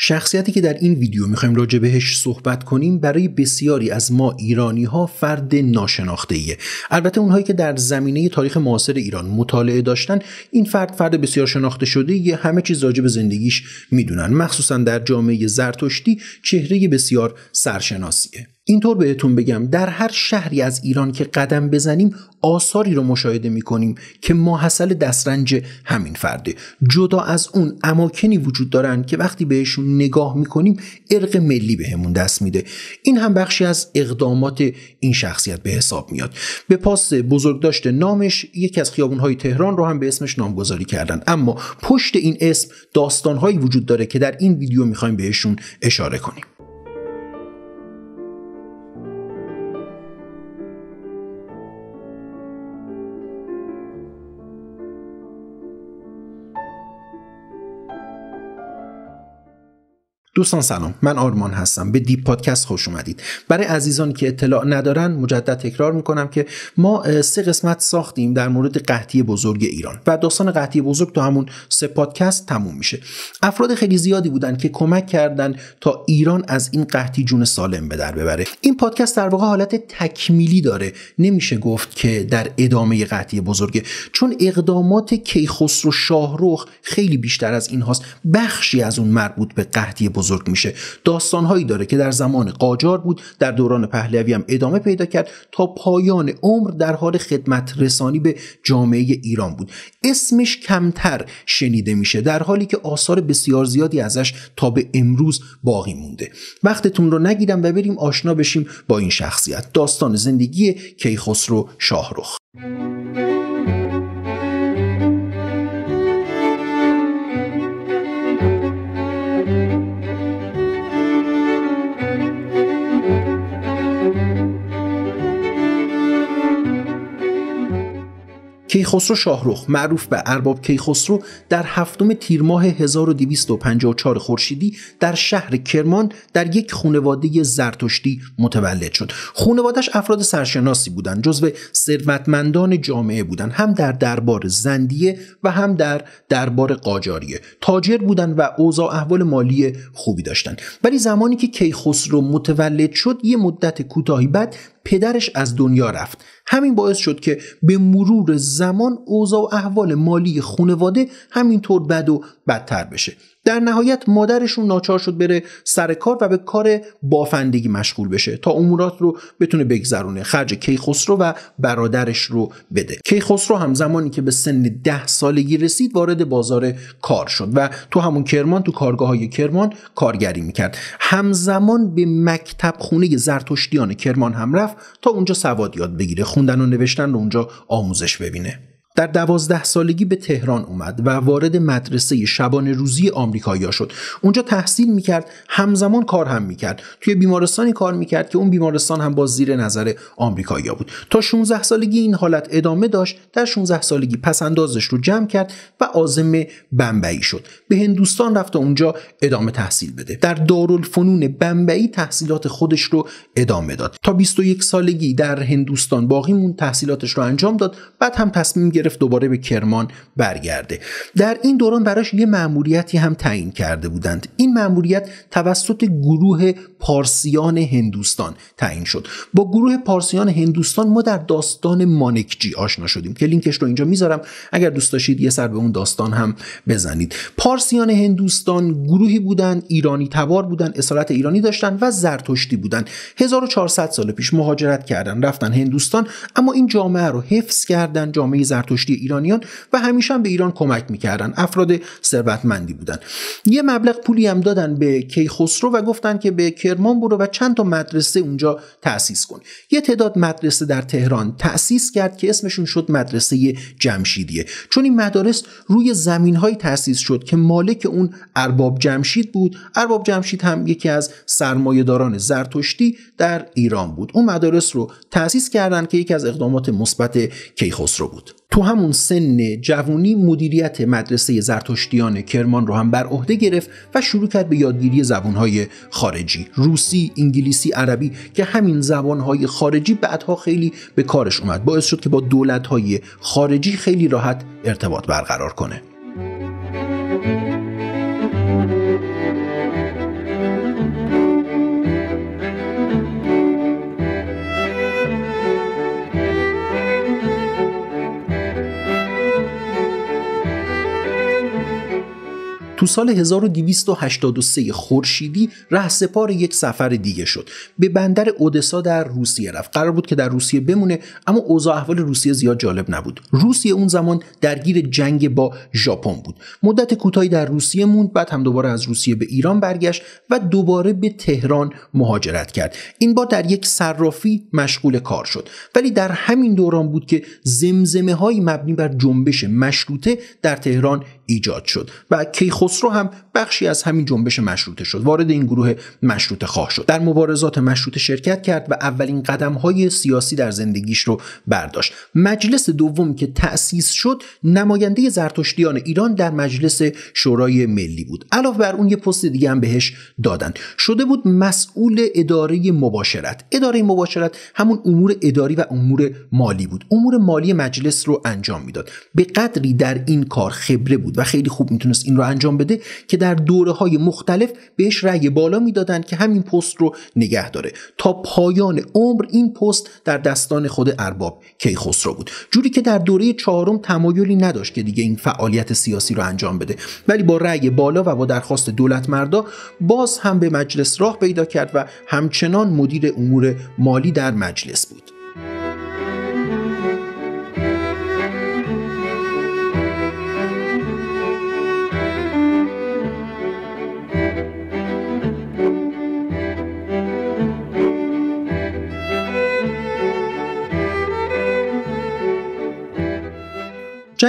شخصیتی که در این ویدیو میخوایم راجع بهش صحبت کنیم برای بسیاری از ما ایرانی ها فرد ناشناخته ایه. البته اونهایی که در زمینه تاریخ معاصر ایران مطالعه داشتن این فرد فرد بسیار شناخته شده یه همه چیز راجع به زندگیش میدونن مخصوصا در جامعه زرتشتی چهره بسیار سرشناسیه اینطور بهتون بگم در هر شهری از ایران که قدم بزنیم آثاری رو مشاهده میکنیم که ماحصل دسترنج همین فرده جدا از اون اماکنی وجود دارن که وقتی بهشون نگاه میکنیم ارق ملی بهمون دست میده این هم بخشی از اقدامات این شخصیت به حساب میاد به پاس بزرگداشت نامش یکی از خیابونهای تهران رو هم به اسمش نامگذاری کردن اما پشت این اسم داستانهایی وجود داره که در این ویدیو میخوایم بهشون اشاره کنیم دوستان سلام من آرمان هستم به دیپ پادکست خوش اومدید برای عزیزانی که اطلاع ندارن مجدد تکرار میکنم که ما سه قسمت ساختیم در مورد قحطی بزرگ ایران و داستان قحطی بزرگ تو همون سه پادکست تموم میشه افراد خیلی زیادی بودن که کمک کردن تا ایران از این قحطی جون سالم به در ببره این پادکست در واقع حالت تکمیلی داره نمیشه گفت که در ادامه قحطی بزرگ. چون اقدامات کیخسرو شاهروخ خیلی بیشتر از این بخشی از اون مربوط به قحطی بزرگ بزرگ میشه داستانهایی داره که در زمان قاجار بود در دوران پهلوی هم ادامه پیدا کرد تا پایان عمر در حال خدمت رسانی به جامعه ایران بود اسمش کمتر شنیده میشه در حالی که آثار بسیار زیادی ازش تا به امروز باقی مونده وقتتون رو نگیرم و بریم آشنا بشیم با این شخصیت داستان زندگی کیخسرو شاهرخ کیخسرو شاهروخ معروف به ارباب کیخسرو در هفتم تیر ماه 1254 خورشیدی در شهر کرمان در یک خانواده زرتشتی متولد شد خانوادهش افراد سرشناسی بودند جزو ثروتمندان جامعه بودند هم در دربار زندیه و هم در دربار قاجاریه تاجر بودند و اوضاع احوال مالی خوبی داشتند ولی زمانی که کیخسرو متولد شد یه مدت کوتاهی بعد پدرش از دنیا رفت همین باعث شد که به مرور زمان اوضاع و احوال مالی خونواده همینطور بد و بدتر بشه در نهایت مادرشون ناچار شد بره سر کار و به کار بافندگی مشغول بشه تا امورات رو بتونه بگذرونه خرج کیخسرو و برادرش رو بده کیخسرو هم زمانی که به سن ده سالگی رسید وارد بازار کار شد و تو همون کرمان تو کارگاه های کرمان کارگری میکرد همزمان به مکتب خونه زرتشتیان کرمان هم رفت تا اونجا سواد یاد بگیره خوندن و نوشتن رو اونجا آموزش ببینه در دوازده سالگی به تهران اومد و وارد مدرسه شبان روزی آمریکایا شد اونجا تحصیل میکرد همزمان کار هم میکرد توی بیمارستانی کار میکرد که اون بیمارستان هم با زیر نظر آمریکایا بود تا 16 سالگی این حالت ادامه داشت در 16 سالگی پسندازش رو جمع کرد و عازم بمبئی شد به هندوستان رفت و اونجا ادامه تحصیل بده در دارالفنون بمبئی تحصیلات خودش رو ادامه داد تا 21 سالگی در هندوستان باقی مون تحصیلاتش رو انجام داد بعد هم تصمیم گرفت گرفت دوباره به کرمان برگرده در این دوران براش یه مأموریتی هم تعیین کرده بودند این مأموریت توسط گروه پارسیان هندوستان تعیین شد با گروه پارسیان هندوستان ما در داستان مانکجی آشنا شدیم که لینکش رو اینجا میذارم اگر دوست داشتید یه سر به اون داستان هم بزنید پارسیان هندوستان گروهی بودند، ایرانی تبار بودن اصالت ایرانی داشتن و زرتشتی بودند. 1400 سال پیش مهاجرت کردند، رفتن هندوستان اما این جامعه رو حفظ کردند، جامعه زرتشتی رشدی ایرانیان و همیشه هم به ایران کمک میکردن افراد ثروتمندی بودن یه مبلغ پولی هم دادن به کیخسرو و گفتن که به کرمان برو و چند تا مدرسه اونجا تأسیس کن یه تعداد مدرسه در تهران تأسیس کرد که اسمشون شد مدرسه جمشیدیه چون این مدارس روی زمینهایی تأسیس شد که مالک اون ارباب جمشید بود ارباب جمشید هم یکی از سرمایهداران زرتشتی در ایران بود اون مدارس رو تأسیس کردند که یکی از اقدامات مثبت کیخسرو بود تو همون سن جوونی مدیریت مدرسه زرتشتیان کرمان رو هم بر عهده گرفت و شروع کرد به یادگیری زبانهای خارجی روسی، انگلیسی، عربی که همین زبانهای خارجی بعدها خیلی به کارش اومد باعث شد که با دولتهای خارجی خیلی راحت ارتباط برقرار کنه سال 1283 خورشیدی رهسپار یک سفر دیگه شد به بندر اودسا در روسیه رفت قرار بود که در روسیه بمونه اما اوضاع احوال روسیه زیاد جالب نبود روسیه اون زمان درگیر جنگ با ژاپن بود مدت کوتاهی در روسیه موند بعد هم دوباره از روسیه به ایران برگشت و دوباره به تهران مهاجرت کرد این بار در یک صرافی مشغول کار شد ولی در همین دوران بود که زمزمه های مبنی بر جنبش مشروطه در تهران ایجاد شد و کیخسرو هم بخشی از همین جنبش مشروطه شد وارد این گروه مشروطه خواه شد در مبارزات مشروطه شرکت کرد و اولین قدم های سیاسی در زندگیش رو برداشت مجلس دوم که تأسیس شد نماینده زرتشتیان ایران در مجلس شورای ملی بود علاوه بر اون یه پست دیگه هم بهش دادن شده بود مسئول اداره مباشرت اداره مباشرت همون امور اداری و امور مالی بود امور مالی مجلس رو انجام میداد به قدری در این کار خبره بود و خیلی خوب میتونست این رو انجام بده که در دوره های مختلف بهش رأی بالا میدادند که همین پست رو نگه داره تا پایان عمر این پست در دستان خود ارباب کیخسرو بود جوری که در دوره چهارم تمایلی نداشت که دیگه این فعالیت سیاسی رو انجام بده ولی با رأی بالا و با درخواست دولت مردا باز هم به مجلس راه پیدا کرد و همچنان مدیر امور مالی در مجلس بود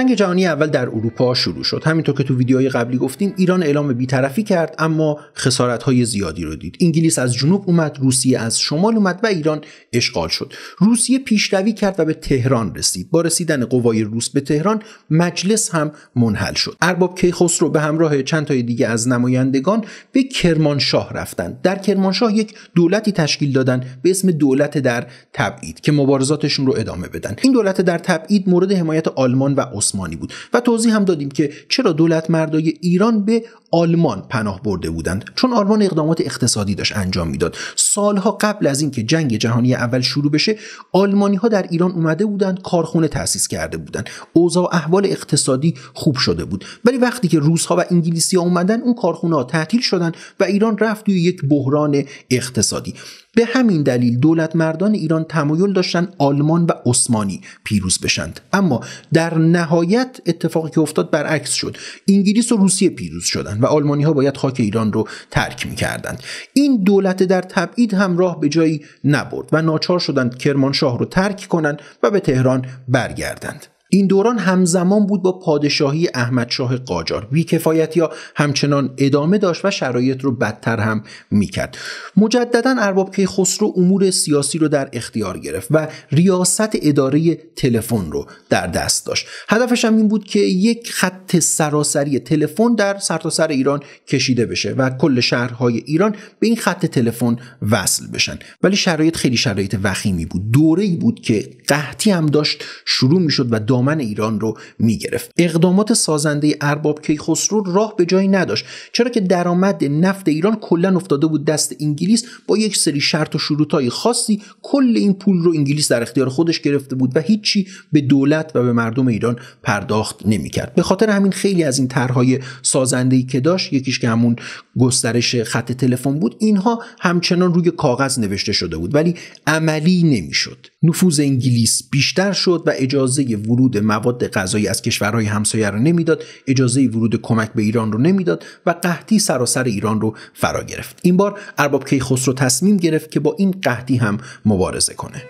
جنگ جهانی اول در اروپا شروع شد همینطور که تو ویدیوهای قبلی گفتیم ایران اعلام بیطرفی کرد اما خسارت های زیادی رو دید انگلیس از جنوب اومد روسیه از شمال اومد و ایران اشغال شد روسیه پیشروی کرد و به تهران رسید با رسیدن قوای روس به تهران مجلس هم منحل شد ارباب کیخسرو به همراه چند تای دیگه از نمایندگان به کرمانشاه رفتند در کرمانشاه یک دولتی تشکیل دادن به اسم دولت در تبعید که مبارزاتشون رو ادامه بدن این دولت در تبعید مورد حمایت آلمان و آسمانی بود و توضیح هم دادیم که چرا دولت مردای ایران به آلمان پناه برده بودند چون آلمان اقدامات اقتصادی داشت انجام میداد سالها قبل از اینکه جنگ جهانی اول شروع بشه آلمانی ها در ایران اومده بودند کارخونه تاسیس کرده بودند اوضاع احوال اقتصادی خوب شده بود ولی وقتی که روس ها و انگلیسی ها اومدن اون کارخونه ها تعطیل شدن و ایران رفت توی یک بحران اقتصادی به همین دلیل دولت مردان ایران تمایل داشتن آلمان و عثمانی پیروز بشند اما در نهایت اتفاقی که افتاد برعکس شد انگلیس و روسیه پیروز شدند و آلمانی ها باید خاک ایران رو ترک می کردند این دولت در تبعید هم راه به جایی نبرد و ناچار شدند کرمانشاه رو ترک کنند و به تهران برگردند این دوران همزمان بود با پادشاهی احمدشاه قاجار وی یا همچنان ادامه داشت و شرایط رو بدتر هم میکرد مجددا ارباب خسرو امور سیاسی رو در اختیار گرفت و ریاست اداره تلفن رو در دست داشت هدفش هم این بود که یک خط سراسری تلفن در سرتاسر سر ایران کشیده بشه و کل شهرهای ایران به این خط تلفن وصل بشن ولی شرایط خیلی شرایط وخیمی بود دوره‌ای بود که قحطی هم داشت شروع میشد و دامن ایران رو میگرفت اقدامات سازنده ارباب کیخسرو راه به جایی نداشت چرا که درآمد نفت ایران کلا افتاده بود دست انگلیس با یک سری شرط و های خاصی کل این پول رو انگلیس در اختیار خودش گرفته بود و هیچی به دولت و به مردم ایران پرداخت نمیکرد به خاطر همین خیلی از این طرحهای سازنده ای که داشت یکیش که همون گسترش خط تلفن بود اینها همچنان روی کاغذ نوشته شده بود ولی عملی نمیشد نفوذ انگلیس بیشتر شد و اجازه ورود ورود مواد غذایی از کشورهای همسایه را نمیداد اجازه ورود کمک به ایران رو نمیداد و قحطی سراسر ایران رو فرا گرفت این بار ارباب کیخسرو تصمیم گرفت که با این قحطی هم مبارزه کنه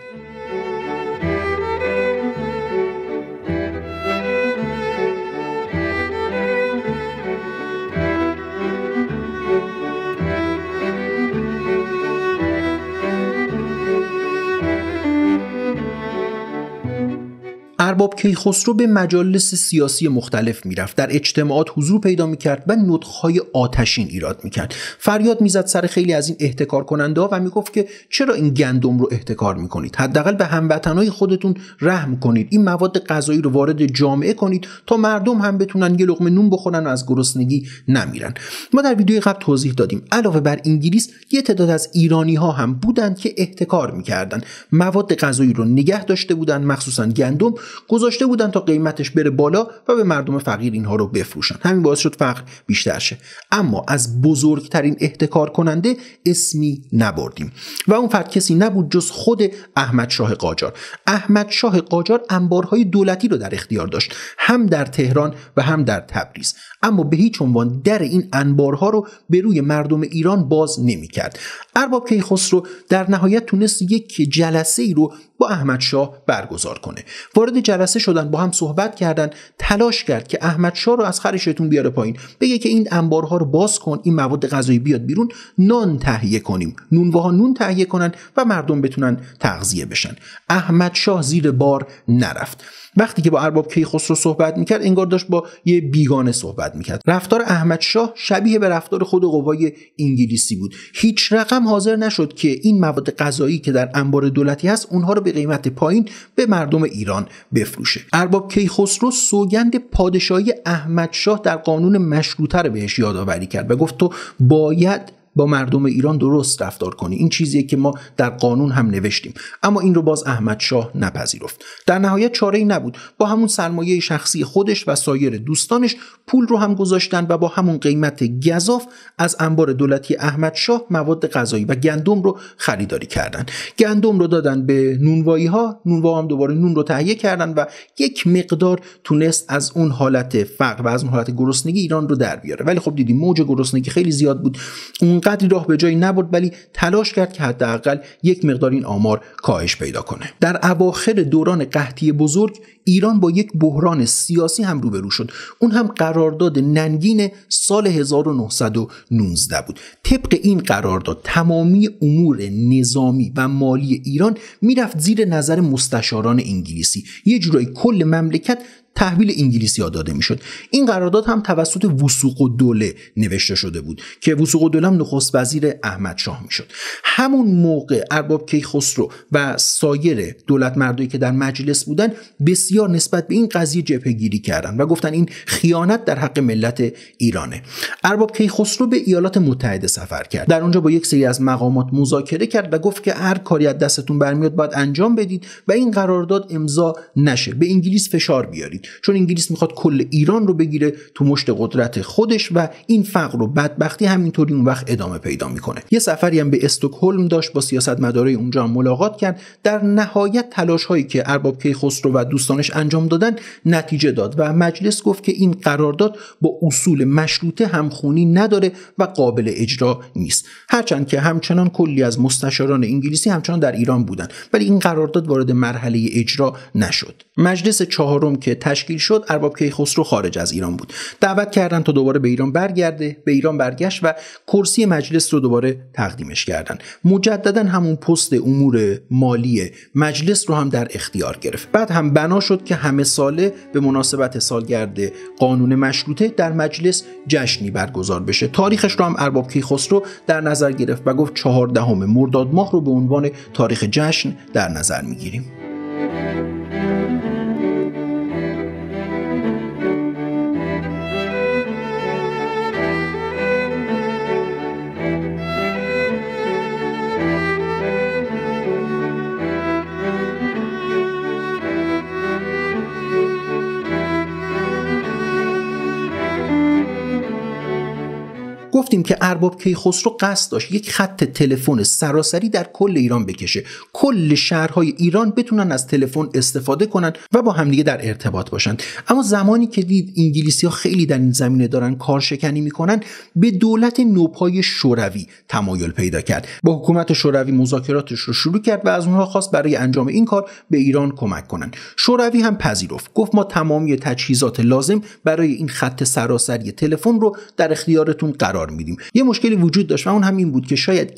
ارباب کیخسرو به مجالس سیاسی مختلف میرفت در اجتماعات حضور پیدا میکرد و نطخهای آتشین ایراد میکرد فریاد میزد سر خیلی از این احتکار کننده ها و میگفت که چرا این گندم رو احتکار میکنید حداقل به هموطنهای خودتون رحم کنید این مواد غذایی رو وارد جامعه کنید تا مردم هم بتونن یه لقمه نون بخورن و از گرسنگی نمیرن ما در ویدیو قبل توضیح دادیم علاوه بر انگلیس یه تعداد از ایرانی ها هم بودند که احتکار میکردن مواد غذایی رو نگه داشته بودند مخصوصا گندم گذاشته بودن تا قیمتش بره بالا و به مردم فقیر اینها رو بفروشن همین باعث شد فقر بیشتر شه اما از بزرگترین احتکار کننده اسمی نبردیم و اون فرد کسی نبود جز خود احمد شاه قاجار احمد شاه قاجار انبارهای دولتی رو در اختیار داشت هم در تهران و هم در تبریز اما به هیچ عنوان در این انبارها رو به روی مردم ایران باز نمیکرد ارباب کیخسرو در نهایت تونست یک جلسه ای رو با احمد شاه برگزار کنه وارد جلسه شدن با هم صحبت کردن تلاش کرد که احمد شاه رو از خر بیاره پایین بگه که این انبارها رو باز کن این مواد غذایی بیاد بیرون نان تهیه کنیم ها نون تهیه کنن و مردم بتونن تغذیه بشن احمد شاه زیر بار نرفت وقتی که با ارباب کیخسرو صحبت میکرد انگار داشت با یه بیگانه صحبت میکرد رفتار احمد شاه شبیه به رفتار خود قوای انگلیسی بود هیچ رقم حاضر نشد که این مواد غذایی که در انبار دولتی هست اونها رو به قیمت پایین به مردم ایران بفروشه ارباب کیخسرو سوگند پادشاهی احمدشاه در قانون مشروطه رو بهش یادآوری کرد و گفت تو باید با مردم ایران درست رفتار کنی این چیزیه که ما در قانون هم نوشتیم اما این رو باز احمد شاه نپذیرفت در نهایت چاره ای نبود با همون سرمایه شخصی خودش و سایر دوستانش پول رو هم گذاشتن و با همون قیمت گذاف از انبار دولتی احمد شاه مواد غذایی و گندم رو خریداری کردن گندم رو دادن به نونوایی ها نونوا هم دوباره نون رو تهیه کردند و یک مقدار تونست از اون حالت فقر و از اون حالت گرسنگی ایران رو در بیاره ولی خب دیدیم موج گرسنگی خیلی زیاد بود قدری راه به جایی نبرد ولی تلاش کرد که حداقل یک مقدار این آمار کاهش پیدا کنه در اواخر دوران قحطی بزرگ ایران با یک بحران سیاسی هم روبرو شد اون هم قرارداد ننگین سال 1919 بود طبق این قرارداد تمامی امور نظامی و مالی ایران میرفت زیر نظر مستشاران انگلیسی یه جورایی کل مملکت تحویل انگلیسی ها داده میشد این قرارداد هم توسط وسوق و دوله نوشته شده بود که وسوق و دوله هم نخست وزیر احمد شاه میشد همون موقع ارباب کیخسرو و سایر دولت مردایی که در مجلس بودن بسیار نسبت به این قضیه جبهه گیری کردن و گفتن این خیانت در حق ملت ایرانه ارباب کیخسرو به ایالات متحده سفر کرد در اونجا با یک سری از مقامات مذاکره کرد و گفت که هر کاری از دستتون برمیاد باید انجام بدید و این قرارداد امضا نشه به انگلیس فشار بیارید چون انگلیس میخواد کل ایران رو بگیره تو مشت قدرت خودش و این فقر و بدبختی همینطوری اون وقت ادامه پیدا میکنه یه سفری هم به استکهلم داشت با سیاستمدارای اونجا هم ملاقات کرد در نهایت تلاش هایی که ارباب کیخسرو و دوستانش انجام دادن نتیجه داد و مجلس گفت که این قرارداد با اصول مشروطه همخونی نداره و قابل اجرا نیست هرچند که همچنان کلی از مستشاران انگلیسی همچنان در ایران بودن ولی این قرارداد وارد مرحله اجرا نشد مجلس چهارم که تشکیل شد ارباب کیخسرو خارج از ایران بود دعوت کردند تا دوباره به ایران برگرده به ایران برگشت و کرسی مجلس رو دوباره تقدیمش کردند مجددا همون پست امور مالی مجلس رو هم در اختیار گرفت بعد هم بنا شد که همه ساله به مناسبت سالگرد قانون مشروطه در مجلس جشنی برگزار بشه تاریخش رو هم ارباب کیخسرو در نظر گرفت و گفت چهاردهم مرداد ماه رو به عنوان تاریخ جشن در نظر میگیریم گفتیم که ارباب کیخسرو قصد داشت یک خط تلفن سراسری در کل ایران بکشه کل شهرهای ایران بتونن از تلفن استفاده کنن و با همدیگه در ارتباط باشن اما زمانی که دید انگلیسی ها خیلی در این زمینه دارن کارشکنی میکنن به دولت نوپای شوروی تمایل پیدا کرد با حکومت شوروی مذاکراتش رو شروع کرد و از اونها خواست برای انجام این کار به ایران کمک کنن شوروی هم پذیرفت گفت ما تمامی تجهیزات لازم برای این خط سراسری تلفن رو در اختیارتون قرار میدیم یه مشکلی وجود داشت و اون همین بود که شاید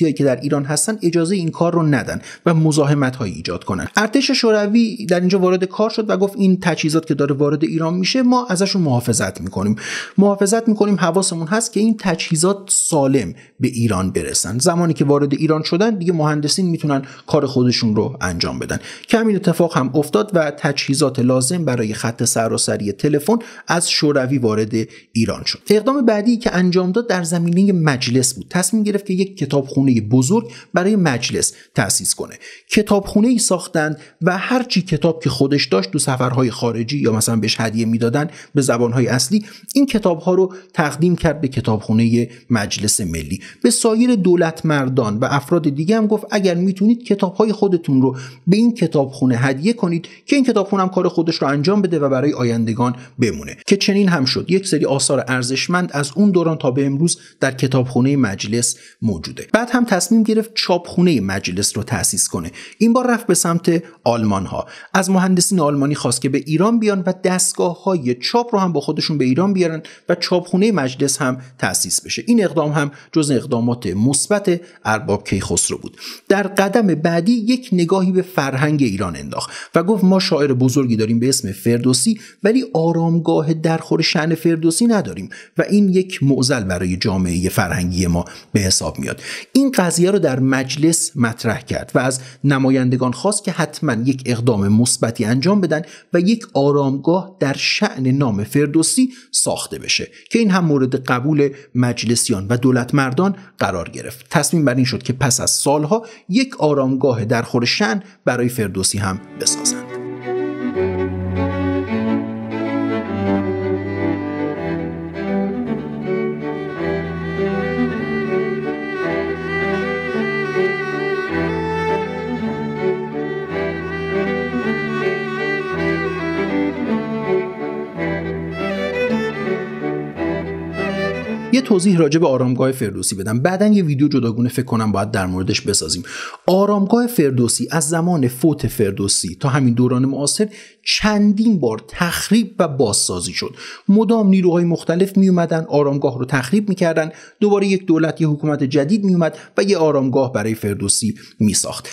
هایی که در ایران هستن اجازه این کار رو ندن و مزاحمت هایی ایجاد کنن ارتش شوروی در اینجا وارد کار شد و گفت این تجهیزات که داره وارد ایران میشه ما ازشون محافظت میکنیم محافظت میکنیم حواسمون هست که این تجهیزات سالم به ایران برسن زمانی که وارد ایران شدن دیگه مهندسین میتونن کار خودشون رو انجام بدن کمی اتفاق هم افتاد و تجهیزات لازم برای خط سراسری تلفن از شوروی وارد ایران شد اقدام بعدی که انجام در زمینه مجلس بود تصمیم گرفت که یک کتابخونه بزرگ برای مجلس تأسیس کنه کتابخونه ای ساختند و هرچی کتاب که خودش داشت تو سفرهای خارجی یا مثلا بهش هدیه میدادن به زبانهای اصلی این کتابها رو تقدیم کرد به کتابخونه مجلس ملی به سایر دولت مردان و افراد دیگه هم گفت اگر میتونید کتابهای خودتون رو به این کتابخونه هدیه کنید که این کتابخونه هم کار خودش رو انجام بده و برای آیندگان بمونه که چنین هم شد یک سری آثار ارزشمند از اون دوران تا به امروز در کتابخونه مجلس موجوده بعد هم تصمیم گرفت چاپخونه مجلس رو تأسیس کنه این بار رفت به سمت آلمان ها از مهندسین آلمانی خواست که به ایران بیان و دستگاه های چاپ رو هم با خودشون به ایران بیارن و چاپخونه مجلس هم تأسیس بشه این اقدام هم جز اقدامات مثبت ارباب کیخسرو بود در قدم بعدی یک نگاهی به فرهنگ ایران انداخت و گفت ما شاعر بزرگی داریم به اسم فردوسی ولی آرامگاه درخور شعن فردوسی نداریم و این یک معضل برای جامعه فرهنگی ما به حساب میاد این قضیه رو در مجلس مطرح کرد و از نمایندگان خواست که حتما یک اقدام مثبتی انجام بدن و یک آرامگاه در شعن نام فردوسی ساخته بشه که این هم مورد قبول مجلسیان و دولت مردان قرار گرفت تصمیم بر این شد که پس از سالها یک آرامگاه در خور برای فردوسی هم بسازند توضیح راجع به آرامگاه فردوسی بدم بعدا یه ویدیو جداگونه فکر کنم باید در موردش بسازیم آرامگاه فردوسی از زمان فوت فردوسی تا همین دوران معاصر چندین بار تخریب و بازسازی شد مدام نیروهای مختلف می اومدن آرامگاه رو تخریب میکردن دوباره یک دولت یه حکومت جدید می اومد و یه آرامگاه برای فردوسی می ساخت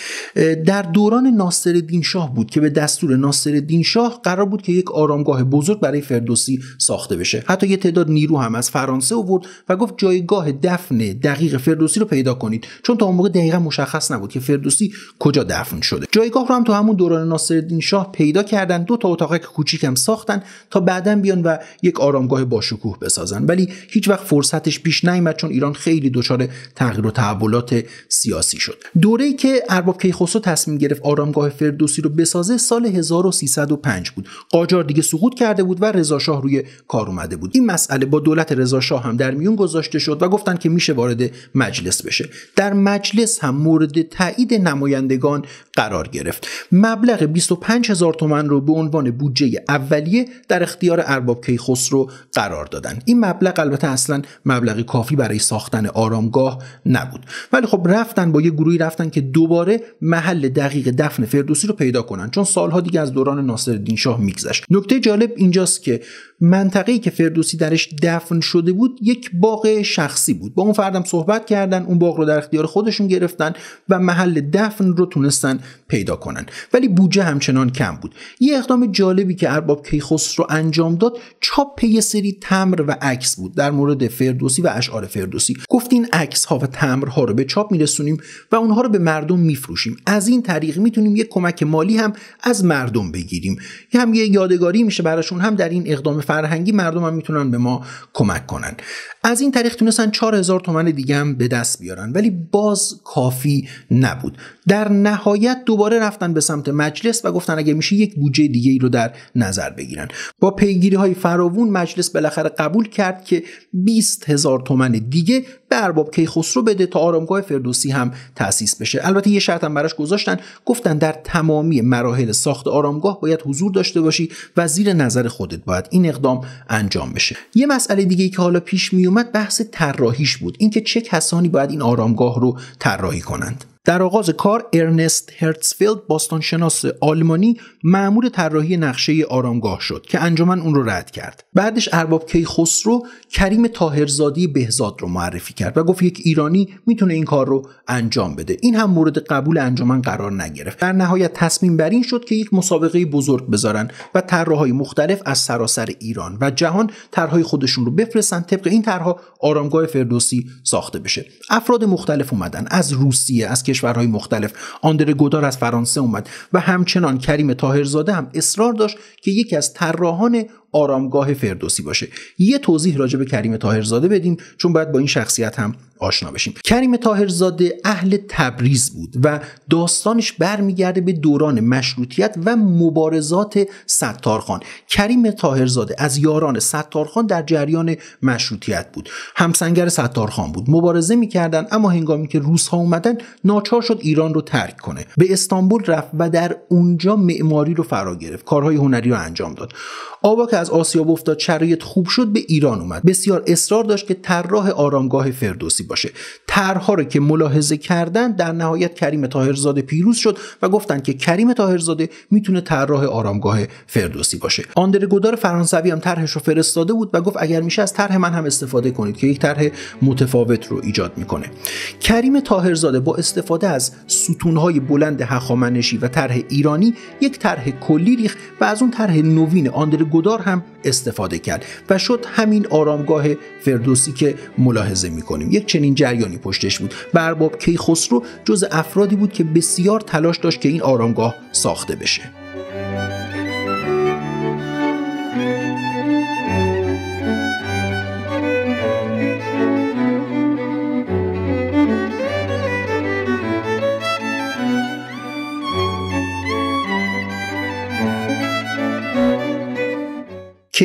در دوران ناصرالدین شاه بود که به دستور ناصرالدین شاه قرار بود که یک آرامگاه بزرگ برای فردوسی ساخته بشه حتی یه تعداد نیرو هم از فرانسه آورد و گفت جایگاه دفن دقیق فردوسی رو پیدا کنید چون تا اون موقع دقیقا مشخص نبود که فردوسی کجا دفن شده جایگاه رو هم تو همون دوران ناصرالدین شاه پیدا کردن دو تا اتاق کوچیکم ساختن تا بعدا بیان و یک آرامگاه باشکوه بسازن ولی هیچ وقت فرصتش پیش نیامد چون ایران خیلی دچار تغییر و تحولات سیاسی شد دوره که ارباب کیخسرو تصمیم گرفت آرامگاه فردوسی رو بسازه سال 1305 بود قاجار دیگه سقوط کرده بود و شاه روی کار اومده بود این مسئله با دولت شاه هم در میون گذاشته شد و گفتن که میشه وارد مجلس بشه در مجلس هم مورد تایید نمایندگان قرار گرفت مبلغ 25 هزار رو به به عنوان بودجه اولیه در اختیار ارباب رو قرار دادن این مبلغ البته اصلا مبلغی کافی برای ساختن آرامگاه نبود ولی خب رفتن با یه گروهی رفتن که دوباره محل دقیق دفن فردوسی رو پیدا کنن چون سالها دیگه از دوران ناصرالدین شاه میگذشت نکته جالب اینجاست که منطقه‌ای که فردوسی درش دفن شده بود یک باغ شخصی بود با اون فردم صحبت کردن اون باغ رو در اختیار خودشون گرفتن و محل دفن رو تونستن پیدا کنن ولی بودجه همچنان کم بود یه اقدام جالبی که ارباب رو انجام داد چاپ یه سری تمر و عکس بود در مورد فردوسی و اشعار فردوسی گفتین عکس ها و ها رو به چاپ میرسونیم و اونها رو به مردم میفروشیم از این طریق میتونیم یه کمک مالی هم از مردم بگیریم یه هم یه یادگاری میشه براشون هم در این اقدام فرهنگی مردم هم میتونن به ما کمک کنن از این طریق تونستن 4000 تومن دیگه هم به دست بیارن ولی باز کافی نبود در نهایت دوباره رفتن به سمت مجلس و گفتن اگه میشه یک نتیجه دیگه ای رو در نظر بگیرن با پیگیری های فراوون مجلس بالاخره قبول کرد که 20 هزار تومن دیگه به ارباب کیخسرو بده تا آرامگاه فردوسی هم تاسیس بشه البته یه شرط هم براش گذاشتن گفتن در تمامی مراحل ساخت آرامگاه باید حضور داشته باشی و زیر نظر خودت باید این اقدام انجام بشه یه مسئله دیگه ای که حالا پیش می اومد بحث طراحیش بود اینکه چه کسانی باید این آرامگاه رو طراحی کنند در آغاز کار ارنست هرتزفیلد باستانشناس آلمانی مأمور طراحی نقشه آرامگاه شد که انجمن اون رو رد کرد بعدش ارباب کیخسرو کریم تاهرزادی بهزاد رو معرفی کرد و گفت یک ایرانی میتونه این کار رو انجام بده این هم مورد قبول انجمن قرار نگرفت در نهایت تصمیم بر این شد که یک مسابقه بزرگ بذارن و طراحهای مختلف از سراسر ایران و جهان طرحهای خودشون رو بفرستن طبق این طرحها آرامگاه فردوسی ساخته بشه افراد مختلف اومدن از روسیه از کشورهای مختلف آندر گودار از فرانسه اومد و همچنان کریم تاهرزاده هم اصرار داشت که یکی از طراحان آرامگاه فردوسی باشه یه توضیح راجع به کریم تاهرزاده بدیم چون باید با این شخصیت هم آشنا بشیم کریم تاهرزاده اهل تبریز بود و داستانش برمیگرده به دوران مشروطیت و مبارزات ستارخان کریم تاهرزاده از یاران ستارخان در جریان مشروطیت بود همسنگر ستارخان بود مبارزه میکردن اما هنگامی که ها اومدن ناچار شد ایران رو ترک کنه به استانبول رفت و در اونجا معماری رو فرا گرفت کارهای هنری رو انجام داد از آسیا افتاد شرایط خوب شد به ایران اومد بسیار اصرار داشت که طراح آرامگاه فردوسی باشه طرحها رو که ملاحظه کردن در نهایت کریم تاهرزاده پیروز شد و گفتند که کریم تاهرزاده میتونه طراح آرامگاه فردوسی باشه آندر گودار فرانسوی هم طرحش رو فرستاده بود و گفت اگر میشه از طرح من هم استفاده کنید که یک طرح متفاوت رو ایجاد میکنه کریم تاهرزاده با استفاده از ستونهای بلند هخامنشی و طرح ایرانی یک طرح کلی ریخت و از اون طرح نوین آندر گودار استفاده کرد و شد همین آرامگاه فردوسی که ملاحظه میکنیم یک چنین جریانی پشتش بود و ارباب کیخسرو جز افرادی بود که بسیار تلاش داشت که این آرامگاه ساخته بشه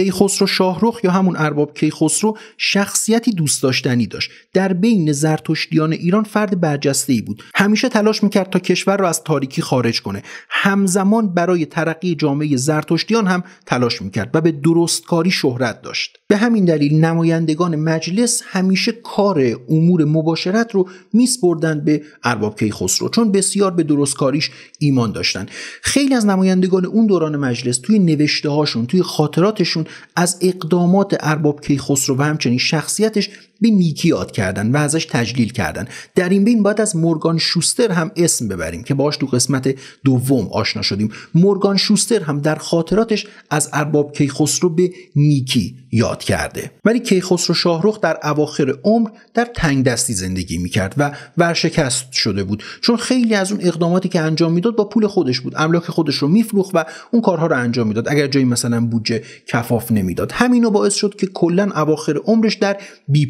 کیخسرو شاهروخ یا همون ارباب کیخسرو شخصیتی دوست داشتنی داشت در بین زرتشتیان ایران فرد برجسته ای بود همیشه تلاش میکرد تا کشور را از تاریکی خارج کنه همزمان برای ترقی جامعه زرتشتیان هم تلاش میکرد و به درستکاری شهرت داشت به همین دلیل نمایندگان مجلس همیشه کار امور مباشرت رو میسپردند به ارباب کیخسرو چون بسیار به درستکاریش ایمان داشتند. خیلی از نمایندگان اون دوران مجلس توی نوشته هاشون توی خاطراتشون از اقدامات ارباب کیخسرو و همچنین شخصیتش به نیکی یاد کردن و ازش تجلیل کردن در این بین باید از مورگان شوستر هم اسم ببریم که باش تو قسمت دوم آشنا شدیم مورگان شوستر هم در خاطراتش از ارباب کیخسرو به نیکی یاد کرده ولی کیخسرو شاهرخ در اواخر عمر در تنگ دستی زندگی میکرد و ورشکست شده بود چون خیلی از اون اقداماتی که انجام میداد با پول خودش بود املاک خودش رو میفروخت و اون کارها رو انجام میداد اگر جایی مثلا بودجه کفاف نمیداد همینو باعث شد که کلا اواخر عمرش در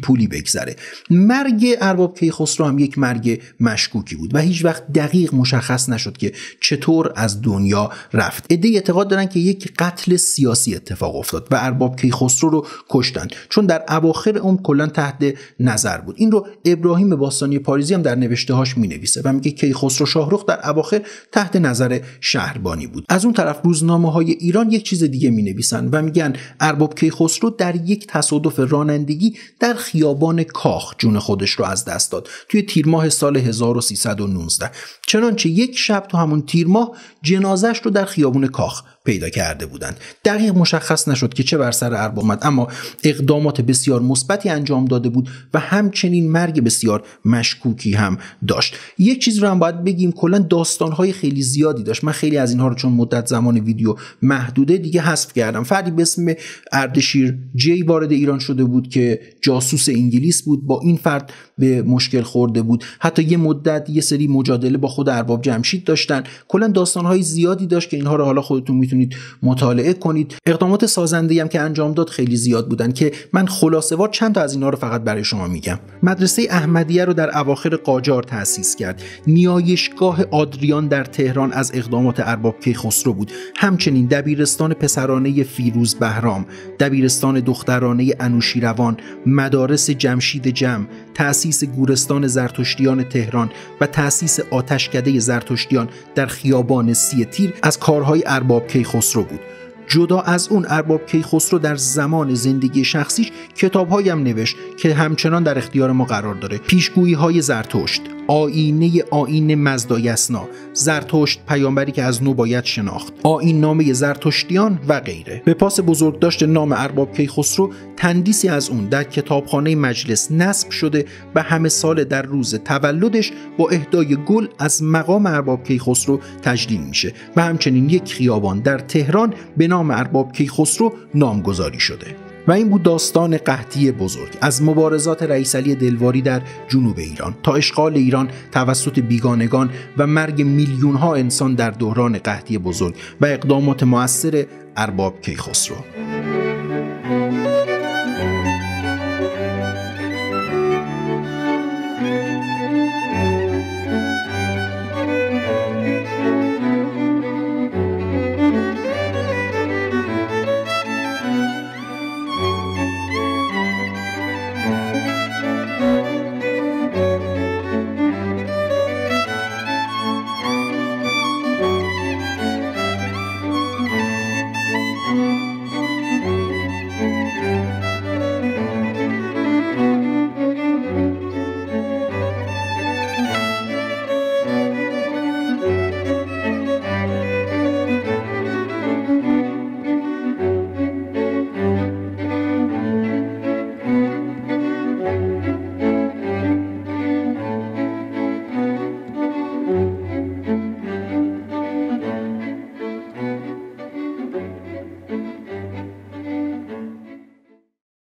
پول بگذره مرگ ارباب کیخسرو هم یک مرگ مشکوکی بود و هیچ وقت دقیق مشخص نشد که چطور از دنیا رفت عده اعتقاد دارن که یک قتل سیاسی اتفاق افتاد و ارباب کیخسرو رو کشتن چون در اواخر عمر کلا تحت نظر بود این رو ابراهیم باستانی پاریزی هم در نوشته هاش می نویسه و میگه کیخسرو شاهروخ در اواخر تحت نظر شهربانی بود از اون طرف روزنامه های ایران یک چیز دیگه می نویسن و میگن ارباب کیخسرو در یک تصادف رانندگی در خیابان خیابان کاخ جون خودش رو از دست داد توی تیرماه سال 1319 چنانچه یک شب تو همون تیرماه جنازش رو در خیابون کاخ پیدا کرده بودند دقیق مشخص نشد که چه بر سر ارب آمد اما اقدامات بسیار مثبتی انجام داده بود و همچنین مرگ بسیار مشکوکی هم داشت یک چیز رو هم باید بگیم کلا داستانهای خیلی زیادی داشت من خیلی از اینها رو چون مدت زمان ویدیو محدوده دیگه حذف کردم فردی به اسم اردشیر جی وارد ایران شده بود که جاسوس انگلیس بود با این فرد به مشکل خورده بود حتی یه مدت یه سری مجادله با خود ارباب جمشید داشتن کلا داستانهای زیادی داشت که اینها رو حالا خودتون میتونید مطالعه کنید اقدامات سازنده هم که انجام داد خیلی زیاد بودن که من وار چند تا از اینها رو فقط برای شما میگم مدرسه احمدیه رو در اواخر قاجار تأسیس کرد نیایشگاه آدریان در تهران از اقدامات ارباب کیخسرو بود همچنین دبیرستان پسرانه فیروز بهرام دبیرستان دخترانه انوشیروان مدارس جمشید جم تأسیس تأسیس گورستان زرتشتیان تهران و تأسیس آتشکده زرتشتیان در خیابان سی تیر از کارهای ارباب کیخسرو بود جدا از اون ارباب کیخسرو در زمان زندگی شخصیش کتابهایی هم نوشت که همچنان در اختیار ما قرار داره پیشگویی های زرتشت آینه آین مزدایسنا زرتشت پیامبری که از نو باید شناخت آین نامه زرتشتیان و غیره به پاس بزرگداشت نام ارباب کیخسرو تندیسی از اون در کتابخانه مجلس نصب شده و همه سال در روز تولدش با اهدای گل از مقام ارباب کیخسرو تجلیل میشه و همچنین یک خیابان در تهران به نام نام ارباب کیخسرو نامگذاری شده و این بود داستان قحطی بزرگ از مبارزات علی دلواری در جنوب ایران تا اشغال ایران توسط بیگانگان و مرگ میلیون ها انسان در دوران قحطی بزرگ و اقدامات موثر ارباب کیخسرو